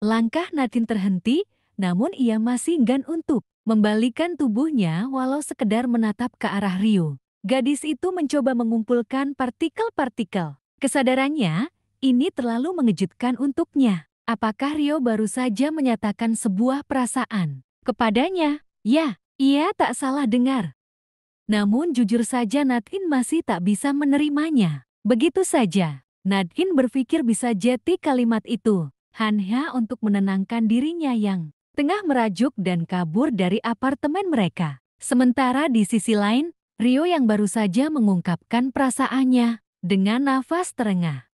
Langkah Natin terhenti, namun ia masih enggan untuk membalikan tubuhnya walau sekedar menatap ke arah Rio. Gadis itu mencoba mengumpulkan partikel-partikel. Kesadarannya, ini terlalu mengejutkan untuknya. Apakah Rio baru saja menyatakan sebuah perasaan kepadanya? Ya, ia tak salah dengar. Namun jujur saja Nadhin masih tak bisa menerimanya. Begitu saja, Nadhin berpikir bisa jeti kalimat itu. Hanya untuk menenangkan dirinya yang tengah merajuk dan kabur dari apartemen mereka. Sementara di sisi lain, Rio yang baru saja mengungkapkan perasaannya dengan nafas terengah.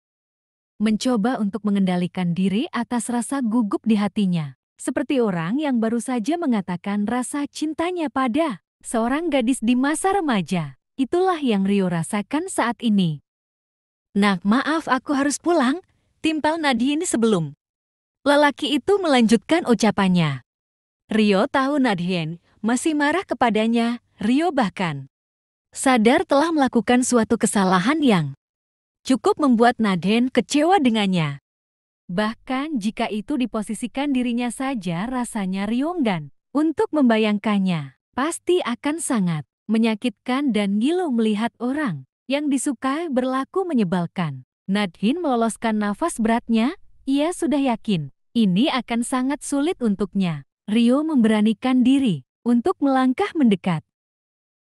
Mencoba untuk mengendalikan diri atas rasa gugup di hatinya. Seperti orang yang baru saja mengatakan rasa cintanya pada seorang gadis di masa remaja. Itulah yang Rio rasakan saat ini. Nak maaf aku harus pulang, timpal Nadine sebelum. Lelaki itu melanjutkan ucapannya. Rio tahu Nadine masih marah kepadanya, Rio bahkan sadar telah melakukan suatu kesalahan yang cukup membuat Nadine kecewa dengannya. Bahkan jika itu diposisikan dirinya saja rasanya enggan untuk membayangkannya. Pasti akan sangat menyakitkan dan ngilu melihat orang yang disukai berlaku menyebalkan. Nadhin meloloskan nafas beratnya, ia sudah yakin ini akan sangat sulit untuknya. Rio memberanikan diri untuk melangkah mendekat.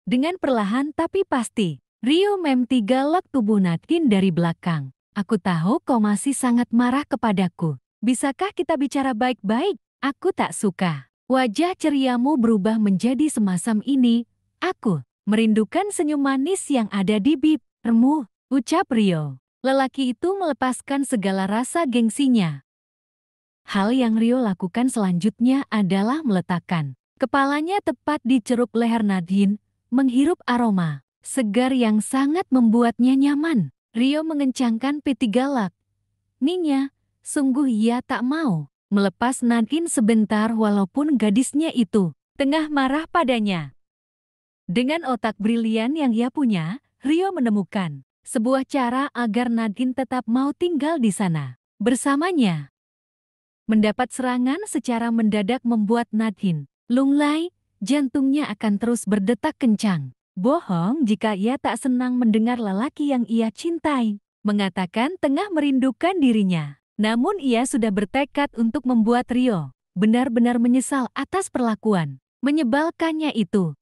Dengan perlahan tapi pasti, Rio memti galak tubuh Nadhin dari belakang. Aku tahu kau masih sangat marah kepadaku. Bisakah kita bicara baik-baik? Aku tak suka. Wajah ceriamu berubah menjadi semasam ini. Aku merindukan senyum manis yang ada di bibirmu, ucap Rio. Lelaki itu melepaskan segala rasa gengsinya. Hal yang Rio lakukan selanjutnya adalah meletakkan kepalanya tepat di ceruk leher Nadine, menghirup aroma segar yang sangat membuatnya nyaman. Rio mengencangkan peti galak. Ninya, sungguh ia tak mau melepas Nadine sebentar walaupun gadisnya itu tengah marah padanya. Dengan otak brilian yang ia punya, Rio menemukan sebuah cara agar Nadine tetap mau tinggal di sana bersamanya. Mendapat serangan secara mendadak membuat Nadine lunglai, jantungnya akan terus berdetak kencang. Bohong jika ia tak senang mendengar lelaki yang ia cintai, mengatakan tengah merindukan dirinya. Namun ia sudah bertekad untuk membuat Rio benar-benar menyesal atas perlakuan menyebalkannya itu.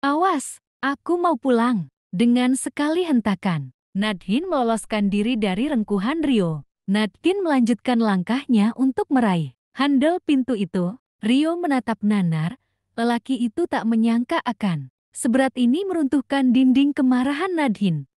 Awas, aku mau pulang. Dengan sekali hentakan, Nadhin meloloskan diri dari rengkuhan Rio. Nadhin melanjutkan langkahnya untuk meraih handle pintu itu. Rio menatap Nanar, lelaki itu tak menyangka akan seberat ini meruntuhkan dinding kemarahan Nadhin.